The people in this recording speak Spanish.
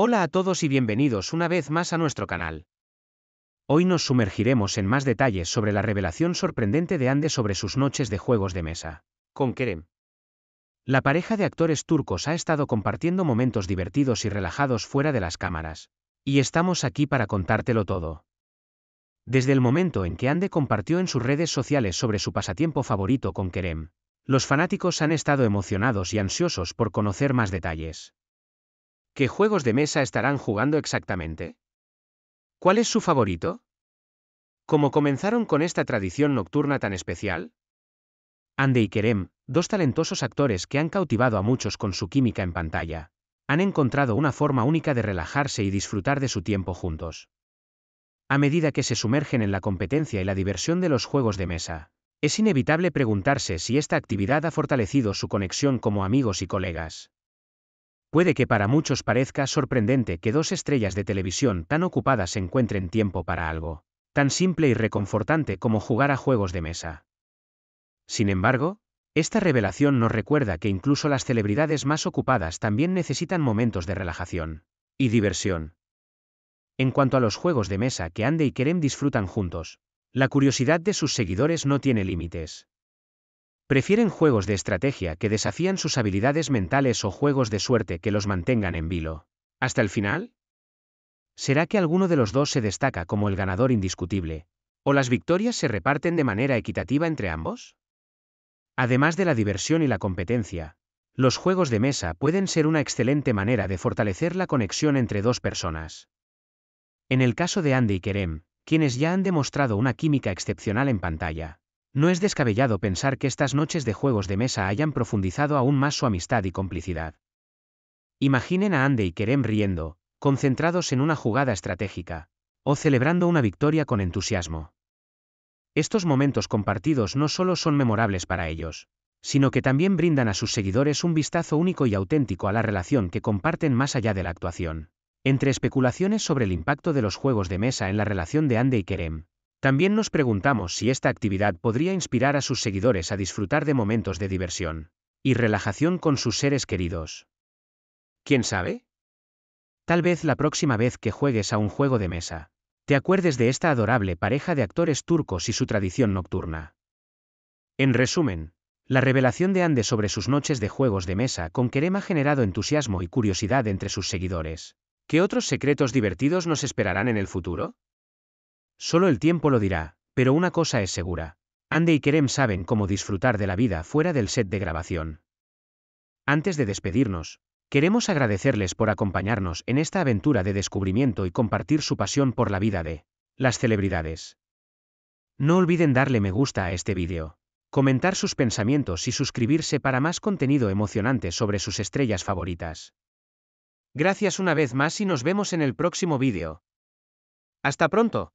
Hola a todos y bienvenidos una vez más a nuestro canal. Hoy nos sumergiremos en más detalles sobre la revelación sorprendente de Ande sobre sus noches de juegos de mesa. Con Kerem. La pareja de actores turcos ha estado compartiendo momentos divertidos y relajados fuera de las cámaras. Y estamos aquí para contártelo todo. Desde el momento en que Ande compartió en sus redes sociales sobre su pasatiempo favorito con Kerem, los fanáticos han estado emocionados y ansiosos por conocer más detalles. ¿Qué juegos de mesa estarán jugando exactamente? ¿Cuál es su favorito? ¿Cómo comenzaron con esta tradición nocturna tan especial? Ande y Kerem, dos talentosos actores que han cautivado a muchos con su química en pantalla, han encontrado una forma única de relajarse y disfrutar de su tiempo juntos. A medida que se sumergen en la competencia y la diversión de los juegos de mesa, es inevitable preguntarse si esta actividad ha fortalecido su conexión como amigos y colegas. Puede que para muchos parezca sorprendente que dos estrellas de televisión tan ocupadas encuentren tiempo para algo, tan simple y reconfortante como jugar a juegos de mesa. Sin embargo, esta revelación nos recuerda que incluso las celebridades más ocupadas también necesitan momentos de relajación y diversión. En cuanto a los juegos de mesa que Ande y Kerem disfrutan juntos, la curiosidad de sus seguidores no tiene límites. Prefieren juegos de estrategia que desafían sus habilidades mentales o juegos de suerte que los mantengan en vilo. ¿Hasta el final? ¿Será que alguno de los dos se destaca como el ganador indiscutible? ¿O las victorias se reparten de manera equitativa entre ambos? Además de la diversión y la competencia, los juegos de mesa pueden ser una excelente manera de fortalecer la conexión entre dos personas. En el caso de Andy y Kerem, quienes ya han demostrado una química excepcional en pantalla, no es descabellado pensar que estas noches de juegos de mesa hayan profundizado aún más su amistad y complicidad. Imaginen a Ande y Kerem riendo, concentrados en una jugada estratégica, o celebrando una victoria con entusiasmo. Estos momentos compartidos no solo son memorables para ellos, sino que también brindan a sus seguidores un vistazo único y auténtico a la relación que comparten más allá de la actuación. Entre especulaciones sobre el impacto de los juegos de mesa en la relación de Ande y Kerem, también nos preguntamos si esta actividad podría inspirar a sus seguidores a disfrutar de momentos de diversión y relajación con sus seres queridos. ¿Quién sabe? Tal vez la próxima vez que juegues a un juego de mesa, te acuerdes de esta adorable pareja de actores turcos y su tradición nocturna. En resumen, la revelación de Andes sobre sus noches de juegos de mesa con Kerem ha generado entusiasmo y curiosidad entre sus seguidores. ¿Qué otros secretos divertidos nos esperarán en el futuro? Solo el tiempo lo dirá, pero una cosa es segura. Ande y Kerem saben cómo disfrutar de la vida fuera del set de grabación. Antes de despedirnos, queremos agradecerles por acompañarnos en esta aventura de descubrimiento y compartir su pasión por la vida de las celebridades. No olviden darle me gusta a este vídeo, comentar sus pensamientos y suscribirse para más contenido emocionante sobre sus estrellas favoritas. Gracias una vez más y nos vemos en el próximo vídeo. ¡Hasta pronto!